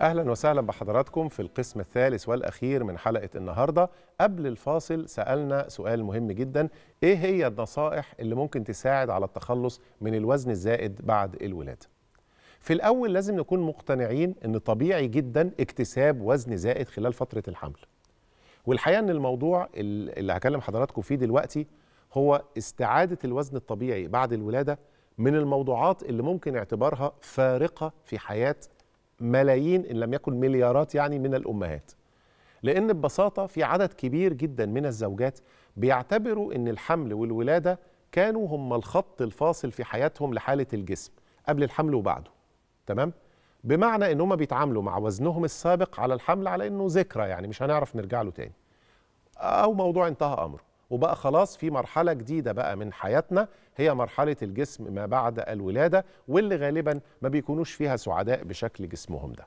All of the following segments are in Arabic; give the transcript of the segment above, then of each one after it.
أهلا وسهلا بحضراتكم في القسم الثالث والأخير من حلقة النهاردة قبل الفاصل سألنا سؤال مهم جدا إيه هي النصائح اللي ممكن تساعد على التخلص من الوزن الزائد بعد الولادة في الأول لازم نكون مقتنعين أن طبيعي جدا اكتساب وزن زائد خلال فترة الحمل والحقيقة أن الموضوع اللي هكلم حضراتكم فيه دلوقتي هو استعادة الوزن الطبيعي بعد الولادة من الموضوعات اللي ممكن اعتبارها فارقة في حياة ملايين ان لم يكن مليارات يعني من الامهات لان ببساطه في عدد كبير جدا من الزوجات بيعتبروا ان الحمل والولاده كانوا هم الخط الفاصل في حياتهم لحاله الجسم قبل الحمل وبعده تمام بمعنى ان هم بيتعاملوا مع وزنهم السابق على الحمل على انه ذكرى يعني مش هنعرف نرجع له تاني او موضوع انتهى امره وبقى خلاص في مرحله جديده بقى من حياتنا هي مرحله الجسم ما بعد الولاده واللي غالبا ما بيكونوش فيها سعداء بشكل جسمهم ده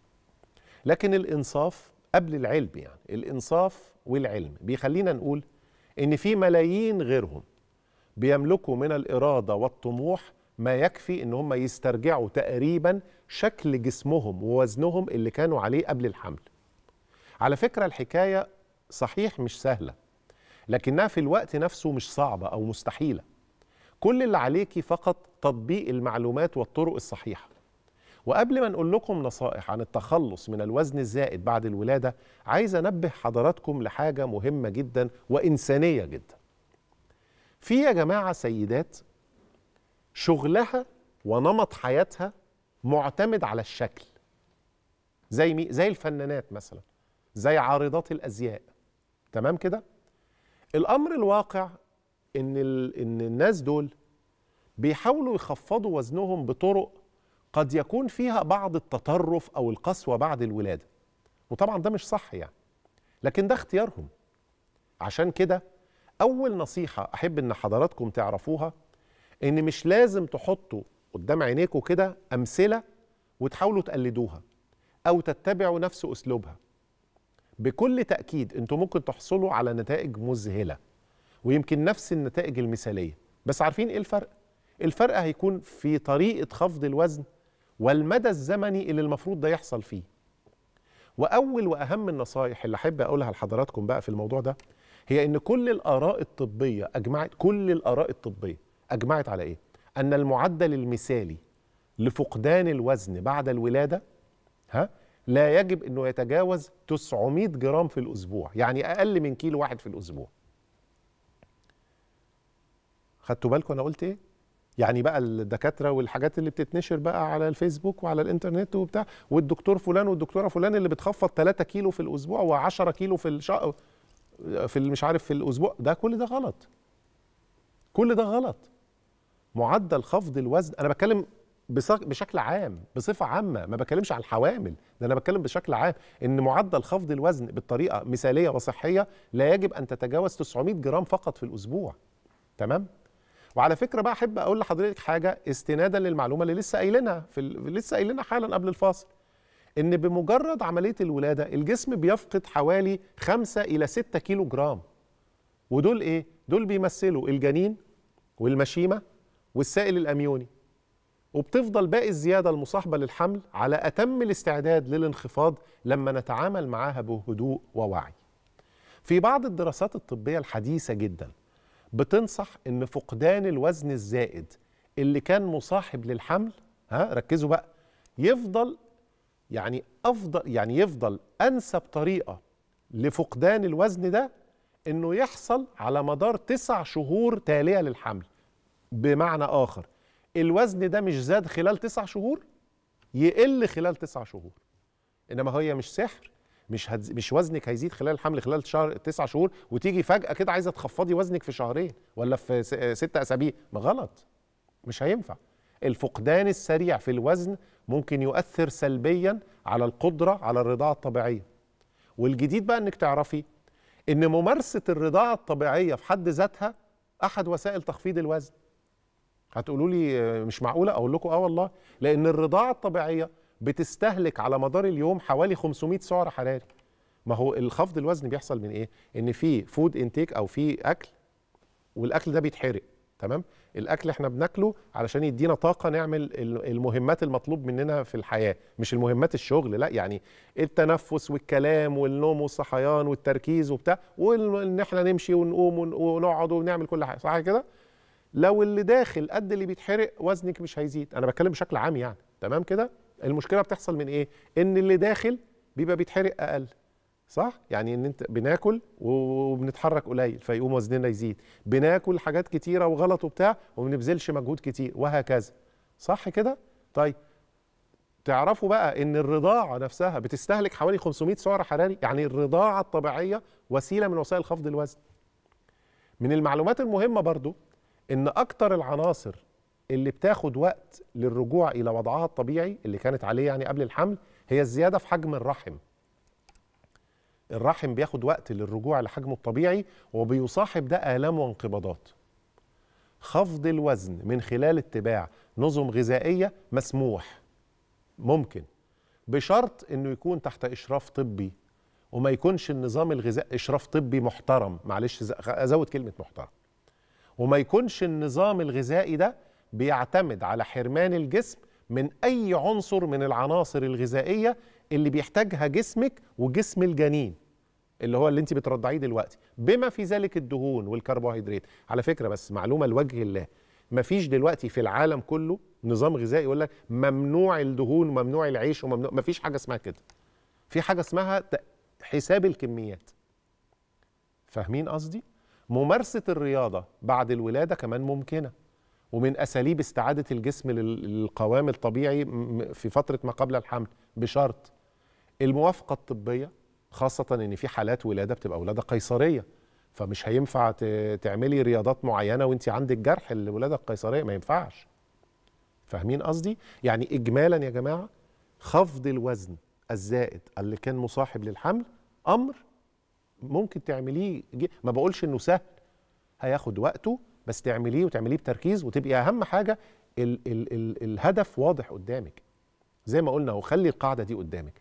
لكن الانصاف قبل العلم يعني الانصاف والعلم بيخلينا نقول ان في ملايين غيرهم بيملكوا من الاراده والطموح ما يكفي ان هم يسترجعوا تقريبا شكل جسمهم ووزنهم اللي كانوا عليه قبل الحمل على فكره الحكايه صحيح مش سهله لكنها في الوقت نفسه مش صعبة أو مستحيلة كل اللي عليكي فقط تطبيق المعلومات والطرق الصحيحة وقبل ما نقول لكم نصائح عن التخلص من الوزن الزائد بعد الولادة عايز أنبه حضراتكم لحاجة مهمة جدا وإنسانية جدا في يا جماعة سيدات شغلها ونمط حياتها معتمد على الشكل زي مي زي الفنانات مثلا زي عارضات الازياء تمام كده الامر الواقع ان ان الناس دول بيحاولوا يخفضوا وزنهم بطرق قد يكون فيها بعض التطرف او القسوه بعد الولاده وطبعا ده مش صح يعني لكن ده اختيارهم عشان كده اول نصيحه احب ان حضراتكم تعرفوها ان مش لازم تحطوا قدام عينيكم كده امثله وتحاولوا تقلدوها او تتبعوا نفس اسلوبها بكل تاكيد انتوا ممكن تحصلوا على نتائج مذهله ويمكن نفس النتائج المثاليه بس عارفين ايه الفرق الفرق هيكون في طريقه خفض الوزن والمدى الزمني اللي المفروض ده يحصل فيه واول واهم النصايح اللي احب اقولها لحضراتكم بقى في الموضوع ده هي ان كل الاراء الطبيه اجمعت كل الاراء الطبيه اجمعت على ايه ان المعدل المثالي لفقدان الوزن بعد الولاده ها لا يجب انه يتجاوز 900 جرام في الاسبوع يعني اقل من كيلو واحد في الاسبوع خدتوا بالكم انا قلت ايه يعني بقى الدكاتره والحاجات اللي بتتنشر بقى على الفيسبوك وعلى الانترنت وبتاع والدكتور فلان والدكتوره فلان اللي بتخفض 3 كيلو في الاسبوع و10 كيلو في الشهر في مش عارف في الاسبوع ده كل ده غلط كل ده غلط معدل خفض الوزن انا بتكلم بشكل عام بصفه عامه ما بكلمش على الحوامل ده انا بتكلم بشكل عام ان معدل خفض الوزن بالطريقه مثاليه وصحيه لا يجب ان تتجاوز 900 جرام فقط في الاسبوع تمام وعلى فكره بقى احب اقول لحضرتك حاجه استنادا للمعلومه اللي لسه قايلينها في لسه قايلينها حالا قبل الفاصل ان بمجرد عمليه الولاده الجسم بيفقد حوالي 5 الى 6 كيلو جرام ودول ايه دول بيمثلوا الجنين والمشيمه والسائل الاميوني وبتفضل باقي الزيادة المصاحبة للحمل على أتم الاستعداد للانخفاض لما نتعامل معاها بهدوء ووعي في بعض الدراسات الطبية الحديثة جدا بتنصح أن فقدان الوزن الزائد اللي كان مصاحب للحمل ها ركزوا بقى يفضل يعني أفضل يعني يفضل أنسب طريقة لفقدان الوزن ده أنه يحصل على مدار تسع شهور تالية للحمل بمعنى آخر الوزن ده مش زاد خلال تسع شهور يقل خلال تسع شهور انما هي مش سحر مش هتز... مش وزنك هيزيد خلال الحمل خلال شهر تسع شهور وتيجي فجاه كده عايزه تخفضي وزنك في شهرين ولا في س... ست اسابيع ما غلط مش هينفع الفقدان السريع في الوزن ممكن يؤثر سلبيا على القدره على الرضاعه الطبيعيه والجديد بقى انك تعرفي ان ممارسه الرضاعه الطبيعيه في حد ذاتها احد وسائل تخفيض الوزن هتقولوا لي مش معقوله اقول لكم اه والله لان الرضاعه الطبيعيه بتستهلك على مدار اليوم حوالي 500 سعر حراري ما هو الخفض الوزن بيحصل من ايه ان في فود انتيك او في اكل والاكل ده بيتحرق تمام الاكل احنا بناكله علشان يدينا طاقه نعمل المهمات المطلوب مننا في الحياه مش المهمات الشغل لا يعني التنفس والكلام والنوم والصحيان والتركيز وبتاع وان احنا نمشي ونقوم ونقعد ونعمل كل حاجه صح كده لو اللي داخل قد اللي بيتحرق وزنك مش هيزيد انا بتكلم بشكل عام يعني تمام كده المشكله بتحصل من ايه ان اللي داخل بيبقى بيتحرق اقل صح يعني ان انت بناكل وبنتحرك قليل فيقوم وزننا يزيد بناكل حاجات كتيره وغلط وبتاع وما بنبذلش مجهود كتير وهكذا صح كده طيب تعرفوا بقى ان الرضاعه نفسها بتستهلك حوالي 500 سعر حراري يعني الرضاعه الطبيعيه وسيله من وسائل خفض الوزن من المعلومات المهمه برضو ان اكتر العناصر اللي بتاخد وقت للرجوع الى وضعها الطبيعي اللي كانت عليه يعني قبل الحمل هي الزياده في حجم الرحم الرحم بياخد وقت للرجوع لحجمه الطبيعي وبيصاحب ده آلام وانقباضات خفض الوزن من خلال اتباع نظم غذائية مسموح ممكن بشرط انه يكون تحت اشراف طبي وما يكونش النظام الغذائي اشراف طبي محترم معلش ازود كلمة محترم وما يكونش النظام الغذائي ده بيعتمد على حرمان الجسم من أي عنصر من العناصر الغذائية اللي بيحتاجها جسمك وجسم الجنين اللي هو اللي انت بترضعيه دلوقتي بما في ذلك الدهون والكربوهيدرات على فكرة بس معلومة لوجه الله مفيش دلوقتي في العالم كله نظام غذائي يقول لك ممنوع الدهون وممنوع العيش وممنوع مفيش حاجة اسمها كده في حاجة اسمها حساب الكميات فاهمين قصدي؟ ممارسة الرياضة بعد الولادة كمان ممكنة ومن أساليب استعادة الجسم للقوام الطبيعي في فترة ما قبل الحمل بشرط الموافقة الطبية خاصة إن في حالات ولادة بتبقى ولادة قيصرية فمش هينفع تعملي رياضات معينة وأنت عندك جرح الولادة القيصرية ما ينفعش فاهمين قصدي؟ يعني إجمالا يا جماعة خفض الوزن الزائد اللي كان مصاحب للحمل أمر ممكن تعمليه ما بقولش انه سهل هياخد وقته بس تعمليه وتعمليه بتركيز وتبقي اهم حاجه ال ال ال الهدف واضح قدامك زي ما قلنا وخلي القاعده دي قدامك